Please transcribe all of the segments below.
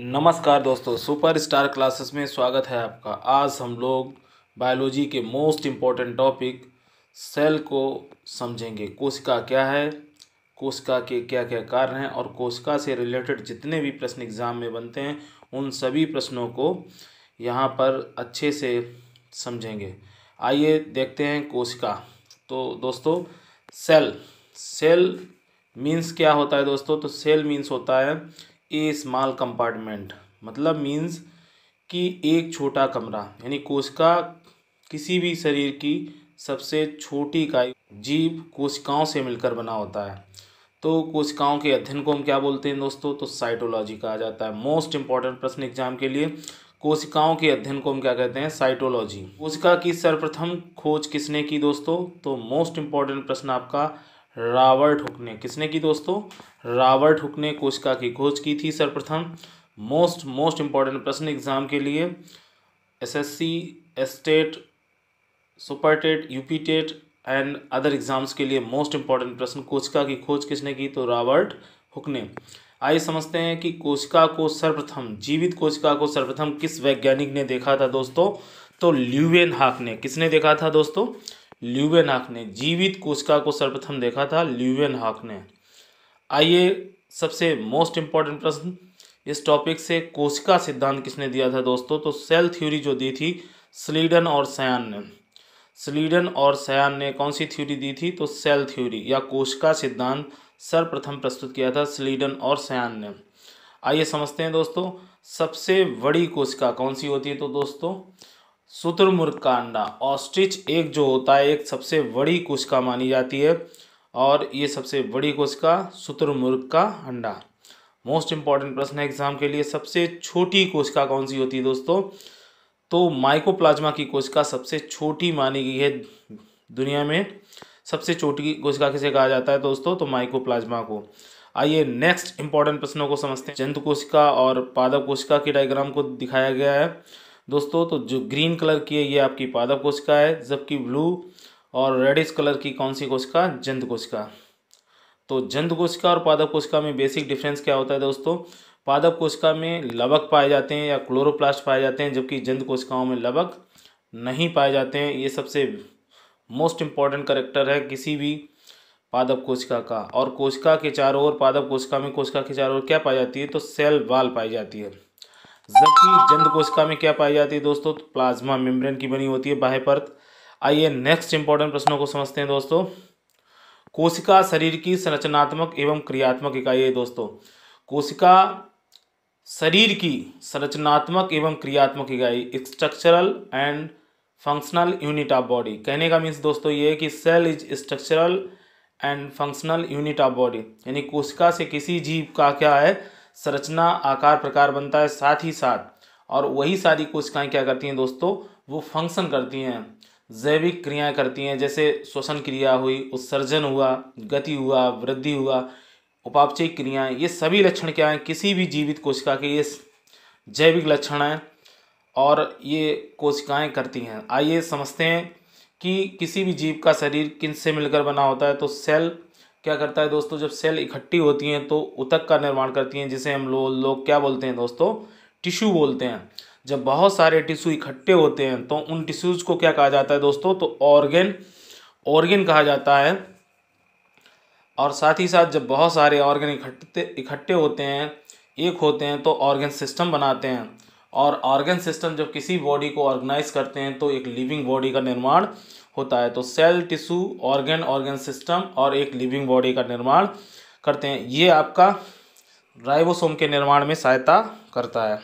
नमस्कार दोस्तों super star classes में स्वागत है आपका आज हम लोग बायोलॉजी के मोस्ट इम्पॉर्टेंट टॉपिक सेल को समझेंगे कोशिका क्या है कोशिका के क्या क्या कारण हैं और कोशिका से रिलेटेड जितने भी प्रश्न एग्ज़ाम में बनते हैं उन सभी प्रश्नों को यहाँ पर अच्छे से समझेंगे आइए देखते हैं कोशिका तो दोस्तों सेल सेल मीन्स क्या होता है दोस्तों तो सेल मीन्स होता है ए स्मॉल कंपार्टमेंट मतलब मीन्स कि एक छोटा कमरा यानी कोशिका किसी भी शरीर की सबसे छोटी इकाई जीव कोशिकाओं से मिलकर बना होता है तो कोशिकाओं के अध्ययन को हम क्या बोलते हैं दोस्तों तो साइटोलॉजी कहा जाता है मोस्ट इंपॉर्टेंट प्रश्न एग्जाम के लिए कोशिकाओं के अध्ययन को हम क्या कहते हैं साइटोलॉजी कोशिका की सर्वप्रथम खोज किसने की दोस्तों तो मोस्ट इंपॉर्टेंट प्रश्न आपका रॉबर्ट हुक ने किसने की दोस्तों रॉबर्ट हुक ने कोशिका की खोज की थी सर्वप्रथम मोस्ट मोस्ट इम्पॉर्टेंट प्रश्न एग्जाम के लिए SSC state super TET UP TET and other exams के लिए मोस्ट इंपॉर्टेंट प्रश्न कोशिका की खोज किसने की तो रॉबर्ट हुक ने आइए समझते हैं कि कोशिका को सर्वप्रथम जीवित कोशिका को सर्वप्रथम किस वैज्ञानिक ने देखा था दोस्तों तो ल्यूवेन हाक ने किसने देखा था दोस्तों हाक ने जीवित कोशिका को सर्वप्रथम देखा था हाक ने आइए सबसे मोस्ट इंपॉर्टेंट प्रश्न इस टॉपिक से कोशिका सिद्धांत किसने दिया था दोस्तों तो सेल थ्योरी जो दी थी स्लीडन और सयान ने स्लीडन और सयान ने कौन सी थ्योरी दी थी तो सेल थ्योरी या कोशिका सिद्धांत सर्वप्रथम प्रस्तुत किया था स्लीडन और सयान ने आइए समझते हैं दोस्तों सबसे बड़ी कोशिका कौन सी होती है तो दोस्तों शुतुरमुर्ग का अंडा ऑस्ट्रिच एक जो होता है एक सबसे बड़ी कोशिका मानी जाती है और ये सबसे बड़ी कोशिका शुतुरमुर्ग का अंडा मोस्ट इम्पॉर्टेंट प्रश्न है एग्जाम के लिए सबसे छोटी कोशिका कौन सी होती है दोस्तों तो माइकोप्लाज्मा की कोशिका सबसे छोटी मानी गई है दुनिया में सबसे छोटी कोशिका किसे कहा जाता है दोस्तों तो माइकोप्लाज्मा को आइए नेक्स्ट इंपॉर्टेंट प्रश्नों को समझते हैं जंतु कोशिका और पादप कोशिका के डायग्राम को दिखाया गया है दोस्तों तो जो ग्रीन कलर की है ये आपकी पादप कोशिका है जबकि ब्लू और रेडिश कलर की कौन सी कोशिका जंत कोशिका तो जंत कोशिका और पादप कोशिका में बेसिक डिफरेंस क्या होता है दोस्तों पादप कोशिका में लवक पाए जाते हैं या क्लोरोप्लास्ट पाए जाते हैं जबकि जंत कोशिकाओं में लवक नहीं पाए जाते हैं ये सबसे मोस्ट इम्पॉर्टेंट करेक्टर है किसी भी पादप कोशिका का और कोशिका के चारों ओर पादप कोशिका में कोशिका के चारों ओर क्या पाई जाती है तो सेल वाल पाई जाती है जबकि जंद कोशिका में क्या पाई जाती है दोस्तों तो प्लाज्मा मेम्ब्रेन की बनी होती है बाह्य परत आइए नेक्स्ट इंपॉर्टेंट प्रश्नों को समझते हैं दोस्तों कोशिका शरीर की संरचनात्मक एवं क्रियात्मक इकाई है दोस्तों कोशिका शरीर की संरचनात्मक एवं क्रियात्मक इकाई structural and functional unit of body कहने का मीन्स दोस्तों ये है कि cell is structural and functional unit of body यानी कोशिका से किसी जीव का क्या है संरचना आकार प्रकार बनता है साथ ही साथ और वही सारी कोशिकाएं क्या करती हैं दोस्तों वो फंक्शन करती हैं जैविक क्रियाएं करती हैं जैसे श्वसन क्रिया हुई उत्सर्जन हुआ गति हुआ वृद्धि हुआ उपापचयिक क्रियाएं ये सभी लक्षण क्या हैं किसी भी जीवित कोशिका के ये जैविक लक्षण हैं और ये कोशिकाएं करती हैं आइए समझते हैं कि किसी भी जीव का शरीर किन से मिलकर बना होता है तो सेल क्या करता है दोस्तों जब सेल इकट्ठी होती हैं तो उतक का निर्माण करती हैं जिसे हम लोग लोग क्या बोलते हैं दोस्तों टिश्यू बोलते हैं जब बहुत सारे टिश्यू इकट्ठे होते हैं तो उन टिश्यूज़ को क्या कहा जाता है दोस्तों तो ऑर्गेन ऑर्गेन कहा जाता है और साथ ही साथ जब बहुत सारे ऑर्गेन इकट्ठे इकट्ठे होते हैं एक होते हैं तो ऑर्गेन सिस्टम बनाते हैं और ऑर्गेन सिस्टम जब किसी बॉडी को ऑर्गेनाइज करते हैं तो एक लिविंग बॉडी का निर्माण होता है तो cell tissue organ organ system और एक लिविंग बॉडी का निर्माण करते हैं ये आपका राइबोसोम के निर्माण में सहायता करता है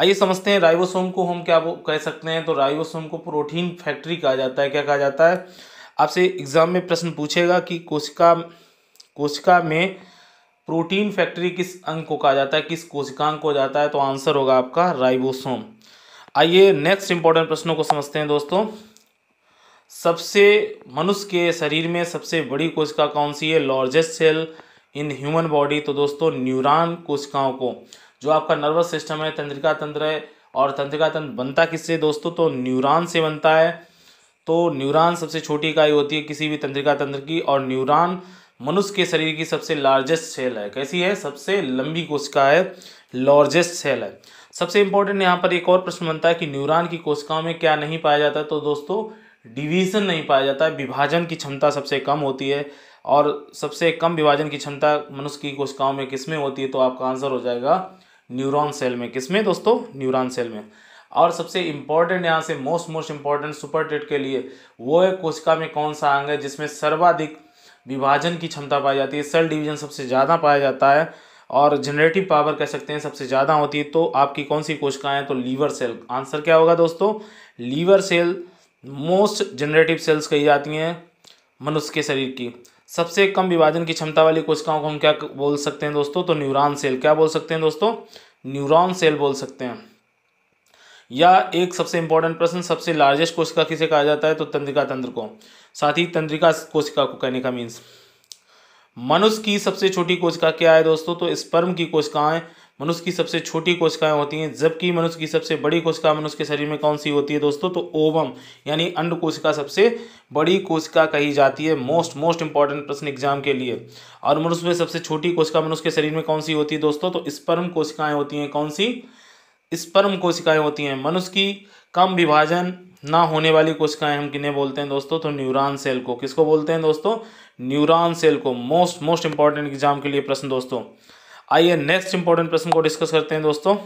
आइए समझते हैं राइबोसोम को हम क्या कह सकते हैं तो राइबोसोम को प्रोटीन फैक्ट्री कहा जाता है क्या कहा जाता है आपसे एग्जाम में प्रश्न पूछेगा कि कोशिका कोशिका में प्रोटीन फैक्ट्री किस अंग को कहा जाता है किस कोशिकांग को जाता है तो आंसर होगा आपका राइबोसोम आइए नेक्स्ट इंपॉर्टेंट प्रश्नों को समझते हैं दोस्तों सबसे मनुष्य के शरीर में सबसे बड़ी कोशिका कौन सी है largest cell in human body तो दोस्तों न्यूरॉन कोशिकाओं को जो आपका नर्वस सिस्टम है तंत्रिका तंत्र है और तंत्रिका तंत्र बनता किससे दोस्तों तो न्यूरॉन से बनता है तो न्यूरॉन सबसे छोटी इकाई होती है किसी भी तंत्रिका तंत्र की और न्यूरॉन मनुष्य के शरीर की सबसे लार्जेस्ट सेल है कैसी है सबसे लंबी कोशिका है लार्जेस्ट सेल है सबसे इंपॉर्टेंट यहाँ पर एक और प्रश्न बनता है कि न्यूरॉन की कोशिकाओं में क्या नहीं पाया जाता तो दोस्तों डिवीज़न नहीं पाया जाता है विभाजन की क्षमता सबसे कम होती है और सबसे कम विभाजन की क्षमता मनुष्य की कोशिकाओं में किसमें होती है तो आपका आंसर हो जाएगा न्यूरॉन सेल में किसमें दोस्तों न्यूरॉन सेल में और सबसे इम्पॉर्टेंट यहाँ से most most important super TET के लिए वो है कोशिका में कौन सा अंग है जिसमें सर्वाधिक विभाजन की क्षमता पाई जाती है सेल डिवीजन सबसे ज़्यादा पाया जाता है और जनरेटिव पावर कह सकते हैं सबसे ज़्यादा होती है तो आपकी कौन सी कोशिकाएं तो लीवर सेल आंसर क्या होगा दोस्तों liver cell most generative cells कही जाती हैं मनुष्य के शरीर की सबसे कम विभाजन की क्षमता वाली कोशिकाओं को हम क्या बोल सकते हैं दोस्तों तो न्यूरॉन सेल क्या बोल सकते हैं दोस्तों न्यूरॉन सेल बोल सकते हैं या एक सबसे इंपॉर्टेंट प्रश्न सबसे लार्जेस्ट कोशिका किसे कहा जाता है तो तंत्रिका तंत्र को साथ ही तंत्रिका कोशिका को कहने का मीन्स मनुष्य की सबसे छोटी कोशिका क्या है दोस्तों तो स्पर्म की कोशिकाएं मनुष्य की सबसे छोटी कोशिकाएं होती हैं जबकि मनुष्य की सबसे बड़ी कोशिका मनुष्य के शरीर में कौन सी होती है दोस्तों तो ओवम यानी अंड कोशिका सबसे बड़ी कोशिका कही जाती है मोस्ट मोस्ट इंपॉर्टेंट प्रश्न एग्जाम के लिए और मनुष्य में सबसे छोटी कोशिका मनुष्य के शरीर में कौन सी होती है दोस्तों तो स्पर्म कोशिकाएं होती हैं कौन सी स्पर्म कोशिकाएं होती हैं मनुष्य की कम विभाजन ना होने वाली कोशिकाएं हम किन्हें बोलते हैं दोस्तों तो न्यूरॉन सेल को किसको बोलते हैं दोस्तों न्यूरॉन सेल को मोस्ट मोस्ट इंपॉर्टेंट एग्जाम के लिए प्रश्न दोस्तों आइए नेक्स्ट इंपॉर्टेंट प्रश्न को डिस्कस करते हैं दोस्तों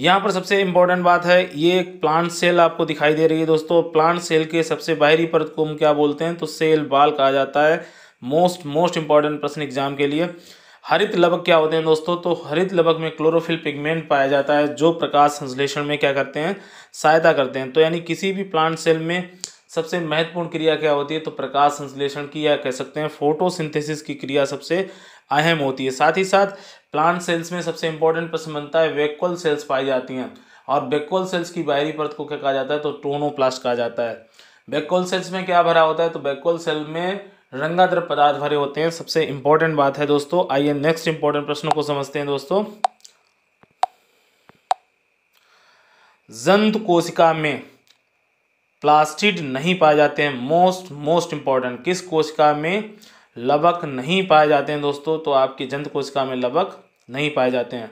यहाँ पर सबसे इम्पॉर्टेंट बात है ये प्लांट सेल आपको दिखाई दे रही है दोस्तों प्लांट सेल के सबसे बाहरी परत को हम क्या बोलते हैं तो सेल बाल कहा जाता है मोस्ट मोस्ट इंपॉर्टेंट प्रश्न एग्जाम के लिए हरित लवक क्या होते हैं दोस्तों तो हरित लवक में क्लोरोफिल पिगमेंट पाया जाता है जो प्रकाश संश्लेषण में क्या करते हैं सहायता करते हैं तो यानी किसी भी प्लांट सेल में सबसे महत्वपूर्ण क्रिया क्या होती है तो प्रकाश संश्लेषण की या कह सकते हैं फोटोसिंथेसिस की क्रिया सबसे अहम होती है साथ ही साथ प्लांट सेल्स में सबसे इंपॉर्टेंट प्रश्न बनता है वेक्वल सेल्स पाई जाती हैं और बेक्वल सेल्स की बाहरी परत को क्या कहा जाता है तो टोनोप्लास्ट कहा जाता है बेक्वल सेल्स में क्या भरा होता है तो बेक्वल सेल में रंगाद्र पदार्थ भरे होते हैं सबसे इंपॉर्टेंट बात है दोस्तों आइए नेक्स्ट इंपॉर्टेंट प्रश्नों को समझते हैं दोस्तों जंत कोशिका में प्लास्टिड नहीं पाए जाते हैं मोस्ट मोस्ट इंपॉर्टेंट किस कोशिका में लबक नहीं पाए जाते हैं दोस्तों तो आपकी जंत कोशिका में लबक नहीं पाए जाते हैं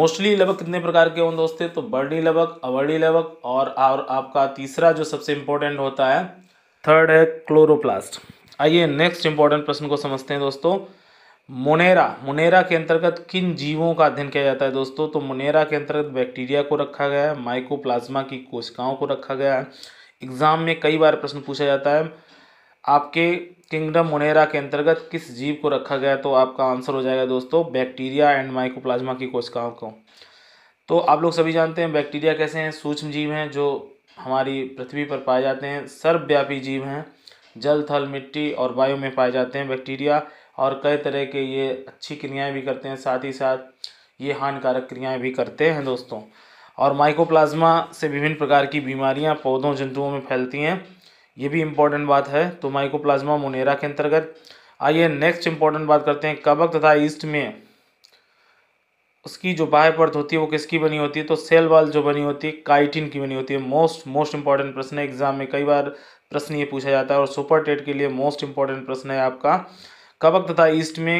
मोस्टली लबक कितने प्रकार के हों दोस्तों तो बर्डी लबक अवर्डी लबक और और आपका तीसरा जो सबसे इम्पोर्टेंट होता है थर्ड है क्लोरोप्लास्ट आइए नेक्स्ट इंपॉर्टेंट प्रश्न को समझते हैं दोस्तों मोनेरा मोनेरा के अंतर्गत किन जीवों का अध्ययन किया जाता है दोस्तों तो मोनेरा के अंतर्गत बैक्टीरिया को रखा गया है माइकोप्लाज्मा की कोशिकाओं को रखा गया है एग्जाम में कई बार प्रश्न पूछा जाता है आपके किंगडम मोनेरा के अंतर्गत किस जीव को रखा गया तो आपका आंसर हो जाएगा दोस्तों बैक्टीरिया एंड माइकोप्लाज्मा की कोशिकाओं को तो आप लोग सभी जानते हैं बैक्टीरिया कैसे हैं सूक्ष्म जीव हैं जो हमारी पृथ्वी पर पाए जाते हैं सर्वव्यापी जीव हैं जल थल मिट्टी और वायु में पाए जाते हैं बैक्टीरिया और कई तरह के ये अच्छी क्रियाएं भी करते हैं साथ ही साथ ये हानिकारक क्रियाएं भी करते हैं दोस्तों और माइकोप्लाज्मा से विभिन्न प्रकार की बीमारियां पौधों जंतुओं में फैलती हैं ये भी इम्पोर्टेंट बात है तो माइकोप्लाज्मा मोनेरा के अंतर्गत आइए नेक्स्ट इम्पोर्टेंट बात करते हैं कबक तथा ईस्ट में उसकी जो बाह्य परत होती है वो किसकी बनी होती है तो सेल वाल जो बनी होती है काइटिन की बनी होती है मोस्ट मोस्ट इंपॉर्टेंट प्रश्न है एग्जाम में कई बार प्रश्न ये पूछा जाता है और सुपर टेट के लिए मोस्ट इम्पॉर्टेंट प्रश्न है आपका कबक तथा ईस्ट में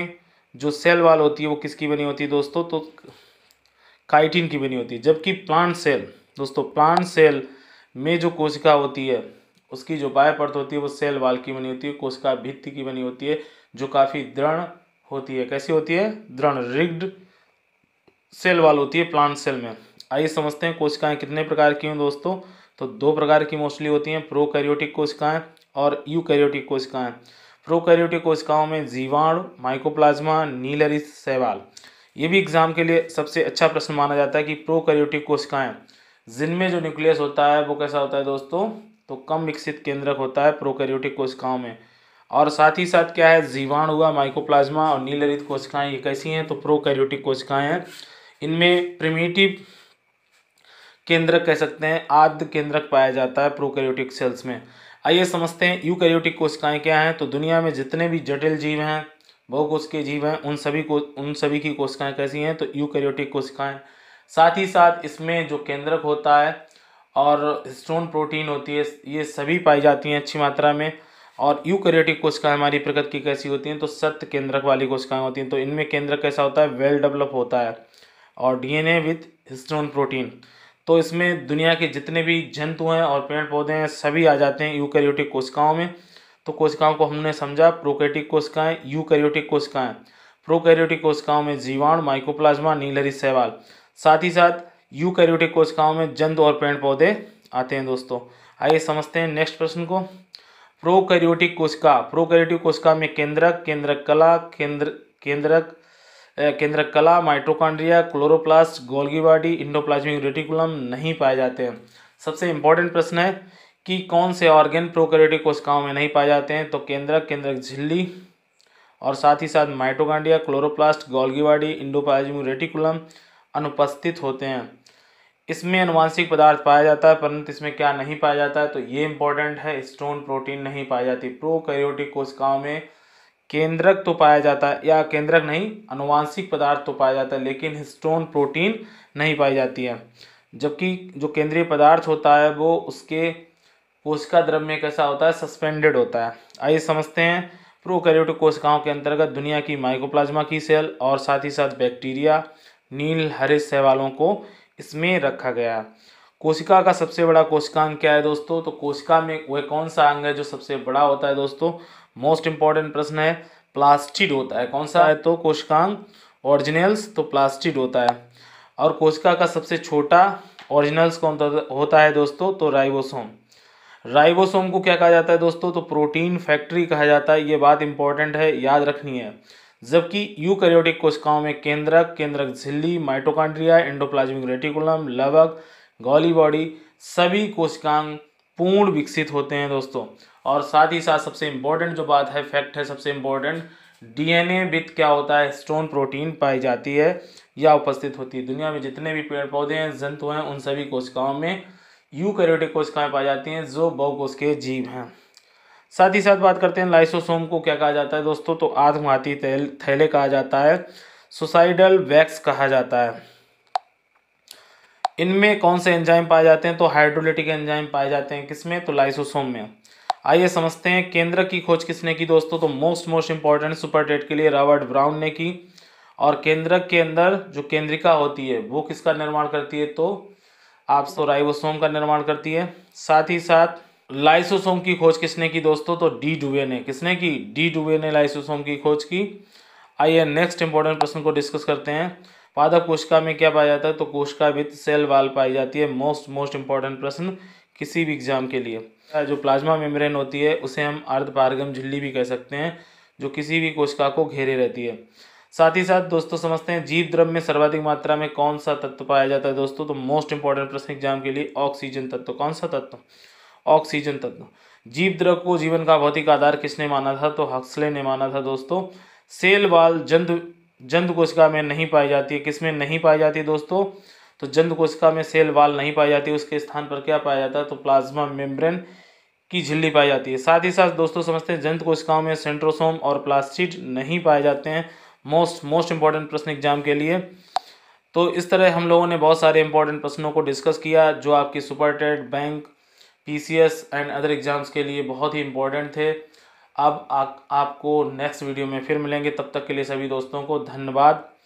जो सेल वाल होती है वो किसकी बनी होती है दोस्तों तो काइटिन की बनी होती है जबकि प्लांट सेल दोस्तों प्लांट सेल में जो कोशिका होती है उसकी जो बाह्य परत होती है वो सेल वाल की बनी होती है कोशिका भित्ति की बनी होती है जो काफ़ी दृढ़ होती है कैसी होती है दृढ़ रिग्ड सेल वाल होती है प्लांट सेल में आइए समझते हैं कोशिकाएं कितने प्रकार की हैं दोस्तों तो दो प्रकार की मोस्टली होती हैं प्रोकैरियोटिक कोशिकाएं और यूकैरियोटिक कोशिकाएं प्रोकैरियोटिक कोशिकाओं में जीवाणु माइकोप्लाज्मा नीलरिस सहवाल ये भी एग्जाम के लिए सबसे अच्छा प्रश्न माना जाता है कि प्रोकैरियोटिक कोशिकाएं जिनमें जो न्यूक्लियस होता है वो कैसा होता है दोस्तों तो कम विकसित केंद्रक होता है प्रोकैरियोटिक कोशिकाओं में और साथ ही साथ क्या है जीवाणु हुआ माइकोप्लाज्मा और नीलरित कोशिकाएं ये कैसी हैं तो प्रोकैरियोटिक कोशिकाएं हैं इनमें प्रिमेटिव केंद्रक कह सकते हैं आद्य केंद्रक पाया जाता है प्रोकैरियोटिक सेल्स में आइए समझते हैं यूकैरियोटिक कोशिकाएं क्या हैं तो दुनिया में जितने भी जटिल जीव हैं बहुकोशिकीय जीव हैं उन सभी को उन सभी की कोशिकाएं कैसी हैं तो यूकैरियोटिक कोशिकाएं साथ ही साथ इसमें जो केंद्रक होता है और स्टोन प्रोटीन होती है ये सभी पाई जाती हैं अच्छी मात्रा में और यूकैरियोटिक कोशिकाएं हमारी प्रकृति की कैसी होती हैं तो सत्य केंद्रक वाली कोशिकाएं होती हैं तो इनमें केंद्र कैसा होता है वेल डेवलप होता है और डीएनए विथ हिस्टोन प्रोटीन तो इसमें दुनिया के जितने भी जंतु हैं और पेड़ पौधे हैं सभी आ जाते हैं यूकैरियोटिक कोशिकाओं में तो कोशिकाओं को हमने समझा कोशिकाएँ यू यूकैरियोटिक कोशिकाएँ प्रोकैरियोटिक कोशिकाओं में जीवाणु माइक्रोप्लाज्मा नीलहरी सहवाल साथ ही साथ यूकैरियोटिक कोशिकाओं में जंत और पेड़ पौधे आते हैं दोस्तों आइए समझते हैं नेक्स्ट प्रश्न को प्रोकैरियोटिक कोशिका प्रोकैरियोटिक कोशिका में केंद्रक केंद्रक कला केंद्र केंद्रक केंद्रक कला mitochondria chloroplast Golgi body endoplasmic reticulum नहीं पाए जाते हैं सबसे इंपॉर्टेंट प्रश्न है कि कौन से ऑर्गेन प्रोकैरियोटिक कोशिकाओं में नहीं पाए जाते हैं तो केंद्रक केंद्रक झिल्ली और साथ ही साथ mitochondria chloroplast Golgi body endoplasmic reticulum अनुपस्थित होते हैं इसमें अनुवांशिक पदार्थ पाया जाता है परंतु इसमें क्या नहीं पाया जाता है तो ये इंपॉर्टेंट है स्टोन प्रोटीन नहीं पाई जाती प्रोकैरियोटिक कोशिकाओं में केंद्रक तो पाया जाता है या केंद्रक नहीं अनुवांशिक पदार्थ तो पाया जाता है लेकिन स्टोन प्रोटीन नहीं पाई जाती है जबकि जो केंद्रीय पदार्थ होता है वो उसके कोशिका द्रव्य कैसा होता है सस्पेंडेड होता है आइए समझते हैं प्रोकैरियोटिक कोशिकाओं के अंतर्गत दुनिया की माइक्रोप्लाज्मा की सेल और साथ ही साथ बैक्टीरिया नील हरे सहवालों को इसमें रखा गया कोशिका का सबसे बड़ा कोशिकांग क्या है दोस्तों तो कोशिका में वह कौन सा अंग है जो सबसे बड़ा होता है दोस्तों मोस्ट इंपॉर्टेंट प्रश्न है प्लास्टिड होता है कौन सा है तो कोशिकांग ऑरिजिनल्स तो प्लास्टिड होता है और कोशिका का सबसे छोटा ऑरिजिनल्स कौन होता है दोस्तों तो राइबोसोम राइबोसोम को क्या कहा जाता है दोस्तों तो प्रोटीन फैक्ट्री कहा जाता है ये बात इंपॉर्टेंट है याद रखनी है जबकि यूकैरियोटिक कोशिकाओं में केंद्रक केंद्रक झिल्ली माइटोकांड्रिया एंडोप्लाज्मिक रेटिकुलम लवक गौली बॉडी सभी कोशिकांग पूर्ण विकसित होते हैं दोस्तों और साथ ही साथ सबसे इम्पोर्टेंट जो बात है फैक्ट है सबसे इम्पोर्टेंट डीएनए विथ क्या होता है स्टोन प्रोटीन पाई जाती है या उपस्थित होती है दुनिया में जितने भी पेड़ पौधे हैं जंतु हैं उन सभी कोशिकाओं में यू कैरियोटिक कोशिकाएँ पाई जाती हैं जो बहुकोशिकीय जीव हैं साथ ही साथ बात करते हैं लाइसोसोम को क्या कहा जाता है दोस्तों तो आत्मघाती थैले कहा जाता है सुसाइडल वैक्स कहा जाता है इनमें कौन से एंजाइम पाए जाते हैं तो हाइड्रोलिटिक एंजाइम पाए जाते हैं किसमें तो लाइसोसोम में आइए समझते हैं केंद्र की खोज किसने की दोस्तों तो most most important super TET के लिए रॉबर्ट ब्राउन ने की और केंद्रक के अंदर जो केंद्रिका होती है वो किसका निर्माण करती है तो आप सो तो राइबोसोम का निर्माण करती है साथ ही साथ लाइसोसोम की खोज किसने की दोस्तों तो डी डुबे ने किसने की डी डुबे ने लाइसोसोम की खोज की आइए नेक्स्ट इंपॉर्टेंट प्रश्न को डिस्कस करते हैं पादप कोशिका में क्या पाया जाता है तो कोशिका विथ सेल वाल पाई जाती है मोस्ट मोस्ट इंपॉर्टेंट प्रश्न किसी भी एग्जाम के लिए जो प्लाज्मा मेम्ब्रेन होती है उसे हम अर्धपारगम झिल्ली भी कह सकते हैं जो किसी भी कोशिका को घेरे रहती है साथ ही साथ दोस्तों समझते हैं जीव द्रव में सर्वाधिक मात्रा में कौन सा तत्व पाया जाता है दोस्तों तो मोस्ट इंपॉर्टेंट प्रश्न एग्जाम के लिए ऑक्सीजन तत्व कौन सा तत्व ऑक्सीजन तत्व जीव द्रव को जीवन का भौतिक आधार किसने माना था तो हक्सले ने माना था दोस्तों सेल बाल जंत जंत कोशिका में नहीं पाई जाती है किसमें नहीं पाई जाती दोस्तों तो जंत कोशिका में सेल वाल नहीं पाई जाती उसके स्थान पर क्या पाया जाता है तो प्लाज्मा मेम्ब्रेन की झिल्ली पाई जाती है साथ ही साथ दोस्तों समझते हैं जंत कोशिकाओं में सेंट्रोसोम और प्लास्टिड नहीं पाए जाते हैं मोस्ट मोस्ट इंपॉर्टेंट प्रश्न एग्जाम के लिए तो इस तरह हम लोगों ने बहुत सारे इंपॉर्टेंट प्रश्नों को डिस्कस किया जो आपकी super TET bank T and other exams के लिए बहुत ही इंपॉर्टेंट थे अब आ, आपको नेक्स्ट वीडियो में फिर मिलेंगे तब तक के लिए सभी दोस्तों को धन्यवाद